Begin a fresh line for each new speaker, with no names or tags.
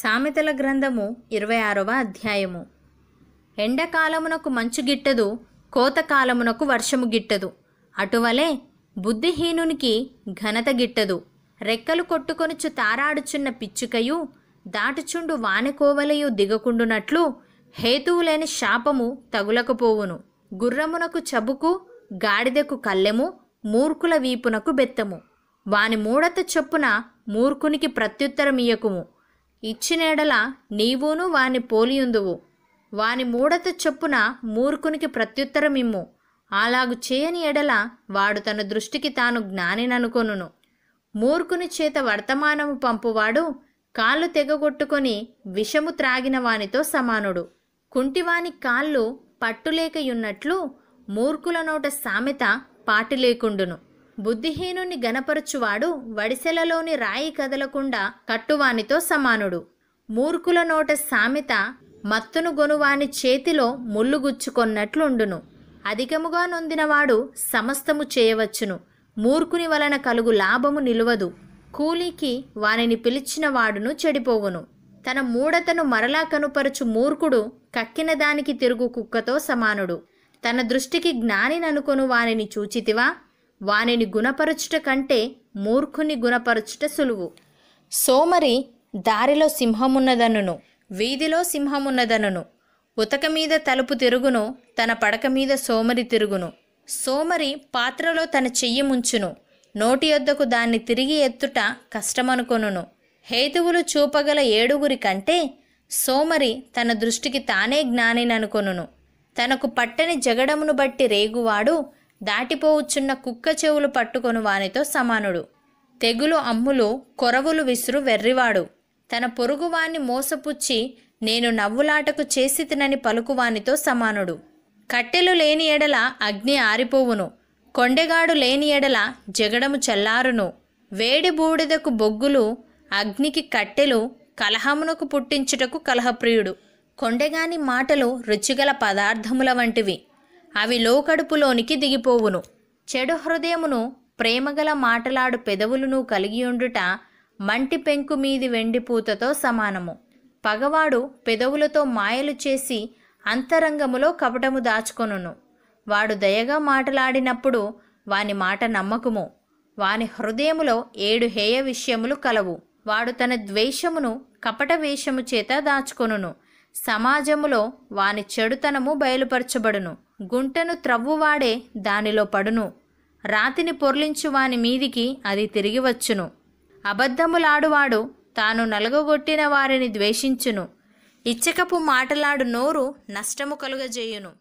సామెతల గ్రంథము ఇరవై ఆరవ అధ్యాయము ఎండకాలమునకు మంచు గిట్టదు కోతకాలమునకు వర్షము గిట్టదు అటువలే బుద్ధిహీనునికి ఘనత గిట్టదు రెక్కలు కొట్టుకొనుచు తారాడుచున్న పిచ్చుకయు దాటుచుండు వానకోవలయు దిగకుండునట్లు హేతువులేని శాపము తగులకపోవును గుర్రమునకు చబుకు గాడిదకు కల్లెము మూర్ఖుల వీపునకు బెత్తము వాని మూడత చొప్పున మూర్ఖునికి ప్రత్యుత్తరమియకుము ఇచ్చినేడల నీవును వాని పోలియుందువు వాని మూడత చొప్పున మూర్ఖునికి ప్రత్యుత్తరమిమ్ము అలాగు చేయని ఎడల వాడు తన దృష్టికి తాను జ్ఞానిననుకొనును మూర్ఖుని చేత వర్తమానము పంపువాడు కాళ్ళు తెగగొట్టుకొని విషము త్రాగిన వానితో సమానుడు కుంటివాని కాళ్ళు పట్టులేకయున్నట్లు మూర్ఖుల నోట సామెత పాటిలేకుండును బుద్ధిహీనుని గనపరచువాడు వడిసెలలోని రాయి కదలకుండా కట్టువానితో సమానుడు మూర్ఖుల నోట సామెత మత్తును గొనువాని చేతిలో ముల్లుగుచ్చుకొన్నట్లుండును అధికముగా నొందినవాడు సమస్తము చేయవచ్చును మూర్ఖుని వలన కలుగు లాభము నిలువదు కూలీకి వానిని పిలిచిన వాడును చెడిపోవును తన మూడతను మరలా కనుపరచు మూర్ఖుడు కక్కిన దానికి తిరుగు కుక్కతో సమానుడు తన దృష్టికి జ్ఞానిననుకొను వానిని చూచితివా వానిని గుణపరచుట కంటే మూర్ఖుని గుణపరచుట సులువు సోమరి దారిలో సింహమున్నదనును వీధిలో సింహమున్నదనును ఉతక మీద తలుపు తిరుగును తన పడక మీద సోమరి తిరుగును సోమరి పాత్రలో తన చెయ్యి ముంచును నోటి వద్దకు దాన్ని తిరిగి ఎత్తుట కష్టమనుకొనును హేతువులు చూపగల ఏడుగురి కంటే సోమరి తన దృష్టికి తానే జ్ఞానిననుకొను తనకు పట్టని జగడమును బట్టి రేగువాడు దాటిపోవచ్చున్న కుక్క చెవులు పట్టుకొని వానితో సమానుడు తెగులు అమ్ములు కొరవులు విసురు వెర్రివాడు తన పొరుగువాణ్ణి మోసపుచ్చి నేను నవ్వులాటకు చేసి తినని పలుకువానితో సమానుడు కట్టెలు లేని ఎడల అగ్ని ఆరిపోవును కొండెగాడు లేని ఎడల జగడము చల్లారును వేడి బూడిదకు బొగ్గులు అగ్నికి కట్టెలు కలహమునకు పుట్టించుటకు కలహప్రియుడు కొండెగాని మాటలు రుచిగల పదార్థముల వంటివి అవి లోకడుపులోనికి దిగిపోవును చెడు హృదయమును ప్రేమగల మాటలాడు పెదవులను కలిగియుండుట మంటి పెంకు మీది వెండిపూతతో సమానము పగవాడు పెదవులతో మాయలు చేసి అంతరంగములో కపటము దాచుకొనును వాడు దయగా మాటలాడినప్పుడు వాని మాట నమ్మకము వాని హృదయములో ఏడు హేయ విషయములు కలవు వాడు తన ద్వేషమును కపట వేషము చేత దాచుకొనును సమాజములో వాని చెడుతనము బయలుపరచబడును గుంటను త్రవ్వువాడే దానిలో పడును రాతిని పొర్లించు వాని మీదికి అది తిరిగి వచ్చును అబద్ధములాడువాడు తాను నలగొట్టిన వారిని ద్వేషించును ఇచ్చకపు మాటలాడు నోరు నష్టము కలుగజేయును